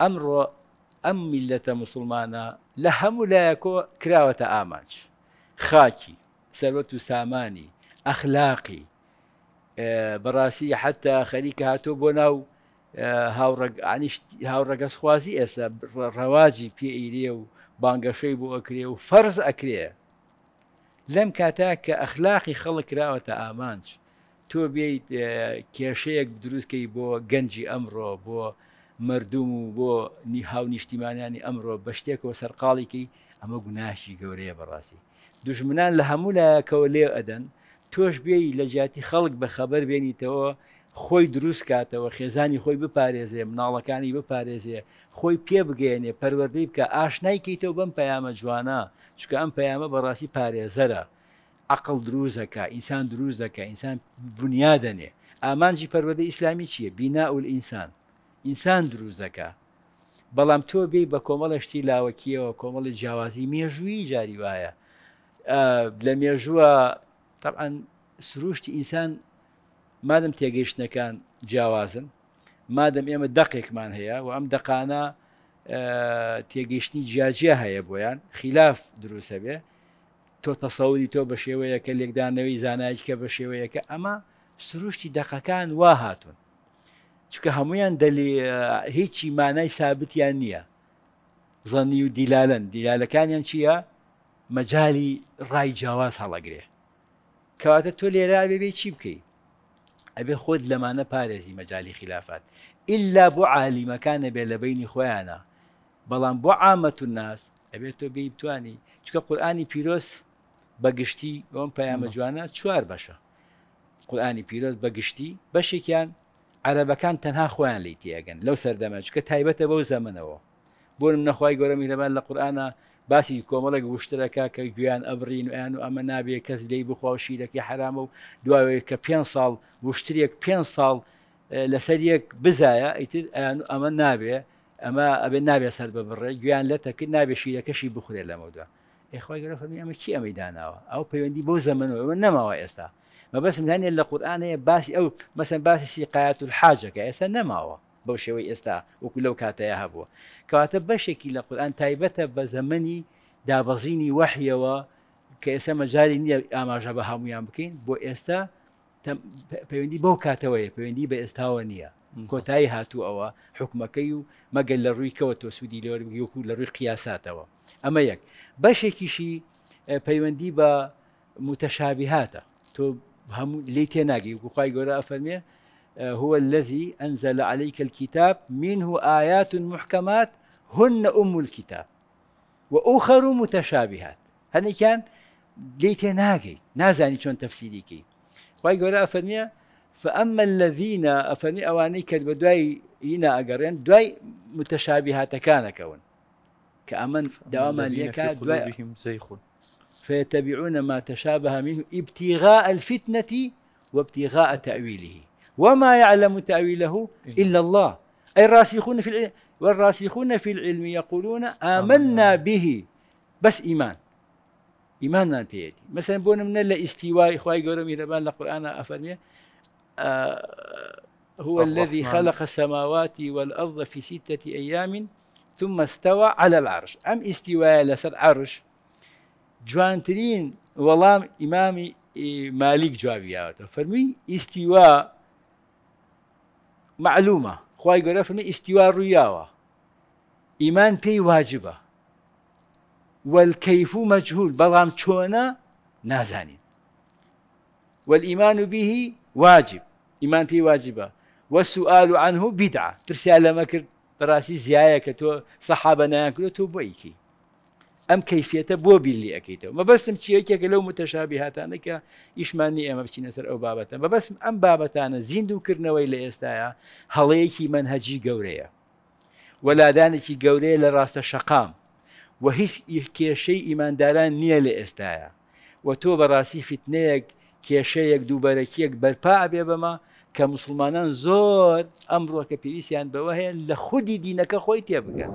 ئەمڕۆ ئەم میلەتە مسلمانە لە هەموو لایەکۆ کراوەتە ئاماج خاکی سەرەت و سامانی ئەخلاقی بەڕاستی حتا خەریکە هاتۆ بۆ ناو هاوڕەگەس خوازی ئێستا ڕەواجی پێئیرێ و بانگەشەی بۆ ئەکرێ و فەرز ئەکرێ لەم کاتا کە ئەخلاقی خەڵک کراوەتە ئامانج تۆ بیت کێشەیەک دروستکەی بۆ گەنجی ئەمڕۆ بۆ مردم و بۆ نیهاو نیشتیمانیانی ئەمڕۆ بە شتێکەوە سەرقاڵێکی ئەمە گوناشی گەورەیە بەڕاستی دژمنان لە هەموو لایەکەوە لێ ئەدەن تۆش بێی لە جیاتی خەڵک بە خەبەر بێنیتەوە خۆی دروست کاتەوە خێزانی خۆی بپارێزێ مناڵەکانی بپارێزێ خۆی پێ بگەێنێ پەروەردەی بکە ئاشنایکەیتەوە بەم پەیامە جوانە چکە ئەم پەیامە بەڕاستی پارێزەرە عقل دروزەکە ئینسان دروزەکە ئینسان بنیادەنێ ئامانجی پەروەدە ئیسلامی چییە بیناول ئینسان ئینسان دروزەکە بەڵام تۆ بێ بە کۆمەڵەشتی لاوەکیەوە کۆمەڵی جیاوازی مێژووی جاری وایە لە مێژووە طبعاان سروشتی ئینسان مادەم تێگەیشتەکان جیاوازن مادەم ئێمە دقێکمان هەیە و ئەم دقانە تێگەیشتنی جیاجیا هەیە بۆیان خلاف دروستە بێ تۆ تەسەوری تۆ بە شێوەیەکە لێکدانەوەی زانایکە بە شێوەیەکە ئەمە سروشتی دقەکان وا هاتون چکە هەمویان دەلی هیچی مانای سابتیان نییە زەنی و دیلالن دیلالەکانیان چییە مەجای ڕای جیاواز هەڵەگرێ کەواتە تۆ لێرا بێبێ چی بکەیت ئەبێ خۆت لەمانە پارێزی مەجای خلافات ئللا بۆ عالیمەکانە بێ لە بینی خۆیانە بەڵام بۆ ئامەت و ناس ئەبێت تۆ بێ بتانی چکە قورآانی پیرۆست بەگشتی ئەوم پەیامە جوانە چوار بەشە قورآانی پیرۆست بەگشتی بەشێکیان عەرەبەکان تەنها خۆیان لی تێگەن لەو سەردەمەچکە تایبەتە بەو زەمنەوە بۆنم نەخوای گەۆرە میرەبان لە قورآە باسی کۆمەڵک وشتەکە کە گویان ئەبرین ویان و ئەمە نابێت کەس لی بخواوشی دەکە حرامە و دواوەیە کە پێ ساڵ وشتێک پێ ساڵ لەسەر یەک بزایە ئیتر ئەمە نابێ ئەمە ئەبێ نابێت سەر بە بڕێ گویان لە تەکرد نابێشی لەکەشی بخورێ لەمەدا. خۆی گەرە فەرمی ئەمە کی ئەمەداناوە ئەو پەیوەندی بۆ زەمنەوە نەماوە ئێستا ما بس من هني القرآن باسی ئەو مەسن باسی سیقاەت و حاجەکە ئێستا نەماوە بەو شێوەی ئێستا وەکو لەو کاتەیە هەبووە کەواتە بەشێکی لە قورآان تایبەتە بە زەمەنی دابەزینی آما کە ئێستا مەجاری نییە ئاماژە بە هەمویان بکەین بۆ ئێستا پەیوەندی بەو کاتەوەیە پەیوەندی بە ئێستاوە نییە کۆتایی هاتوو ئەوە حکومەکەی و لروي لە ڕوویکەوە تۆ سوودی لەوە وەکو لە ڕووی قیاساتەوە ئەمە یەک بەشێکیشی هم ليتناجي وقاي وکوخوای گەورە آه، هو الذي أنزل عليك الكتاب منه آيات محكمات هن أم الكتاب وأخر متشابهات هني كان ليتناجي ناقي نازاني شون تفسيريكي قاي قولا أفرمي فأما الذين أفرمي أواني كذب هنا أجرين دوي متشابهات كان كون كأمن دواما ليك دوي فيتبعون ما تشابه منه ابتغاء الفتنة وابتغاء تأويله وما يعلم تأويله إلا الله أي الراسخون في العلم والراسخون في العلم يقولون آمنا به بس إيمان إيمانا بيدي مثلا بون من الاستواء إخوائي قولوا مهربان لقرآن أفرمي آه هو الذي نعم. خلق السماوات والأرض في ستة أيام ثم استوى على العرش أم استواء لسر عرش جوانترین وەڵام ئیمامی مالیک جوابیاوەتە فەرمی ئیسیوا معلومە خی گەورە فەرمی ئیسیوا ڕوویاوە ئیمان پێی واجبە والکەیف و مەجهول بەڵام چۆنە نازانین والإيمان به واجب إيمان في واجبة والسؤال عنه بدعة ترسي على مكر براسي زيايا كتو صحابنا كتو بويكي ئەم کەفیەتە بۆ بیلی ئەەکەیتەوە مەبەستم چیەکێکە لەو متەشابی هاتانەکە ئیشمانی ئێمە بچینە سەر ئەو بابەتە بەبەستم ئەم بابەتانە زیندوکردنەوەی لە ئێستاە هەڵەیەکی منهەجی گەورەیە وەلادانێکی گەورەیە لە ڕاستە شەقام و هیچ کێشەی ئیمانداران نییە لە ئێستاە و تۆ بەڕاستی فتنەیەک کێشەیەک دووبەرەکیەک بەرپا بێ بەمە کە مسلمانان زۆر ئەمڕۆ کە پێویستیان بەوە هەیە لە خودی دینەکە خۆی تێبگەن.